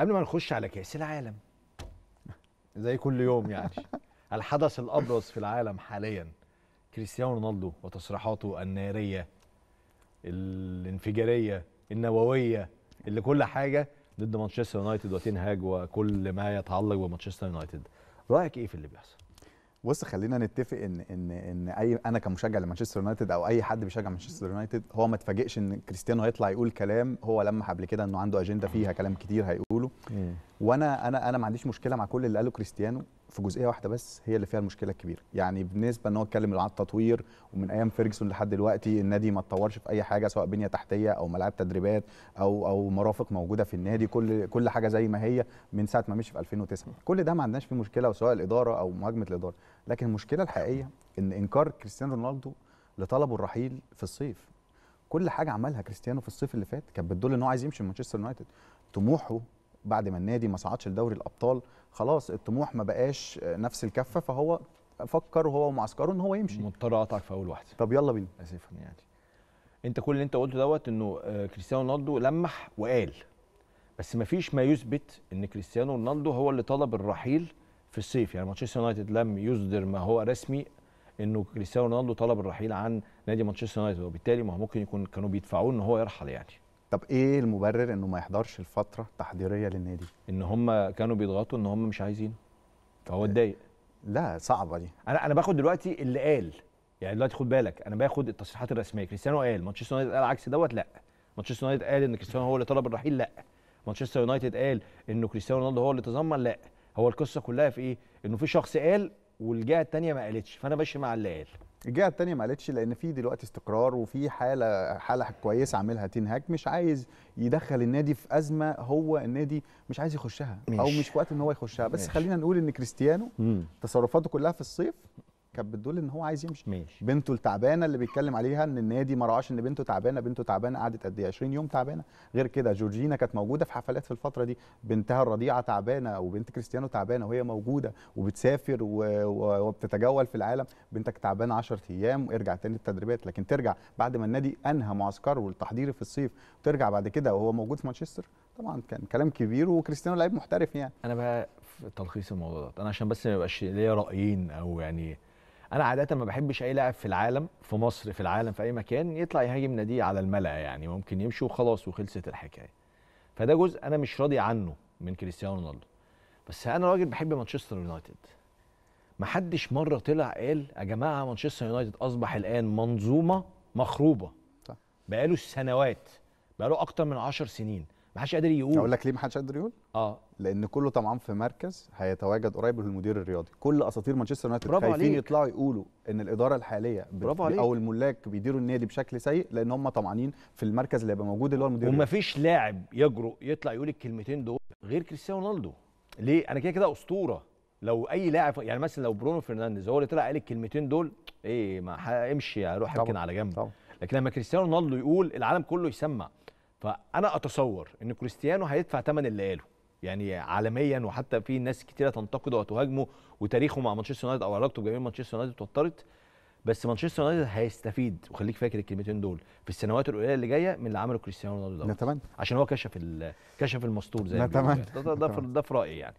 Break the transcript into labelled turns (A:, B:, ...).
A: قبل ما نخش على كاس العالم زي كل يوم يعني الحدث الابرز في العالم حاليا كريستيانو رونالدو وتصريحاته الناريه الانفجاريه النوويه اللي كل حاجه ضد مانشستر يونايتد وتنهاج وكل ما يتعلق بمانشستر يونايتد رايك ايه في اللي بيحصل
B: بص خلينا نتفق ان ان ان اي انا كمشجع لمانشستر يونايتد او اي حد بيشجع مانشستر يونايتد هو ما اتفاجئش ان كريستيانو هيطلع يقول كلام هو لمح قبل كده انه عنده اجنده فيها كلام كتير هيقوله وانا انا انا ما عنديش مشكله مع كل اللي قاله كريستيانو في جزئيه واحده بس هي اللي فيها المشكله الكبيره يعني بالنسبه ان هو اتكلم على التطوير ومن ايام فيرجسون لحد دلوقتي النادي ما اتطورش في اي حاجه سواء بنيه تحتيه او ملاعب تدريبات او او مرافق موجوده في النادي كل كل حاجه زي ما هي من ساعه ما مشي في 2009 كل ده ما عندناش فيه مشكله سواء الاداره او مهاجمه الاداره لكن المشكله الحقيقيه ان انكار كريستيانو رونالدو لطلبه الرحيل في الصيف كل حاجه عملها كريستيانو في الصيف اللي فات كانت بتدل ان هو عايز يمشي من مانشستر يونايتد طموحه بعد ما النادي ما صعدش لدوري الابطال خلاص الطموح ما بقاش نفس الكفه فهو فكر
A: وهو ومعسكره ان هو يمشي مضطر اقطعك في اول واحده طب يلا بينا اسف يعني انت كل اللي انت قلته دوت انه آه، كريستيانو رونالدو لمح وقال بس ما فيش ما يثبت ان كريستيانو رونالدو هو اللي طلب الرحيل في الصيف يعني مانشستر يونايتد لم يصدر ما هو رسمي انه كريستيانو رونالدو طلب الرحيل عن نادي مانشستر يونايتد وبالتالي ما هو ممكن يكون كانوا بيدفعوه ان هو يرحل يعني طب ايه المبرر انه ما يحضرش الفتره التحضيريه للنادي ان هم كانوا بيضغطوا ان هم مش عايزينه فهو اتضايق آه، لا صعبه دي انا انا باخد دلوقتي اللي قال يعني دلوقتي خد بالك انا باخد التصريحات الرسميه كريستيانو قال مانشستر يونايتد قال عكس دوت لا مانشستر يونايتد قال ان كريستيانو هو اللي طلب الرحيل لا مانشستر يونايتد قال انه كريستيانو رونالدو هو اللي تضمن لا هو القصه كلها في ايه انه في شخص قال والجهه الثانيه ما قالتش فانا ماشي مع اللي قال الجهه الثانيه ما قالتش لان في دلوقتي استقرار وفي
B: حاله حاله كويسه عاملها تين هاك مش عايز يدخل النادي في ازمه هو النادي مش عايز يخشها مش. او مش في وقت ان هو يخشها بس مش. خلينا نقول ان كريستيانو تصرفاته كلها في الصيف كانت بتدل ان هو عايز يمشي ماشي بنته التعبانه اللي بيتكلم عليها ان النادي ما رعاش ان بنته تعبانه بنته تعبانه قعدت قد ايه 20 يوم تعبانه غير كده جورجينا كانت موجوده في حفلات في الفتره دي بنتها الرضيعه تعبانه وبنت كريستيانو تعبانه وهي موجوده وبتسافر وبتتجول في العالم بنتك تعبانه 10 ايام وارجع تاني التدريبات لكن ترجع بعد ما النادي انهى معسكره التحضيري في الصيف وترجع بعد كده وهو موجود في مانشستر طبعا كان كلام كبير وكريستيانو لعيب محترف يعني
A: انا بقى في تلخيص الموضوع ده انا عشان بس ما يبقاش ليا رايين او يعني انا عاده ما بحبش اي لاعب في العالم في مصر في العالم في اي مكان يطلع يهاجم ناديه على الملا يعني ممكن يمشي وخلاص وخلصت الحكايه فده جزء انا مش راضي عنه من كريستيانو رونالدو بس انا راجل بحب مانشستر يونايتد ما حدش مره طلع قال يا جماعه مانشستر يونايتد اصبح الان منظومه مخروبه بقاله سنوات بقاله اكتر من 10 سنين ما حدش قادر يقول اقول لك ليه ما حدش قادر
B: يقول اه لان كله طمعان في مركز هيتواجد قريب للمدير الرياضي كل اساطير مانشستر يونايتد خايفين عليك. يطلعوا يقولوا ان الاداره الحاليه برافو عليك. او الملاك بيديروا النادي بشكل سيء لان هم طمعانين في المركز اللي هيبقى موجود اللي هو المدير ومفيش
A: لاعب يجرؤ يطلع يقول الكلمتين دول غير كريستيانو رونالدو ليه انا كده كده اسطوره لو اي لاعب يعني مثلا لو برونو فرنانديز هو اللي طلع قال الكلمتين دول ايه ما امشي اروح اركن على جنب طبعا. لكن لما كريستيانو رونالدو يقول العالم كله يسمع فانا اتصور ان كريستيانو هيدفع ثمن اللي قاله يعني عالميا وحتى في ناس كتيره تنتقده وتهاجمه وتاريخه مع مانشستر يونايتد او علاقته بجماهير مانشستر يونايتد اتوترت بس مانشستر يونايتد هيستفيد وخليك فاكر الكلمتين دول في السنوات القليله اللي جايه من اللي عمله كريستيانو رونالدو نتمنى عشان هو كشف كشف المستور زي ما نتمنى ده, ده, ده في رايي يعني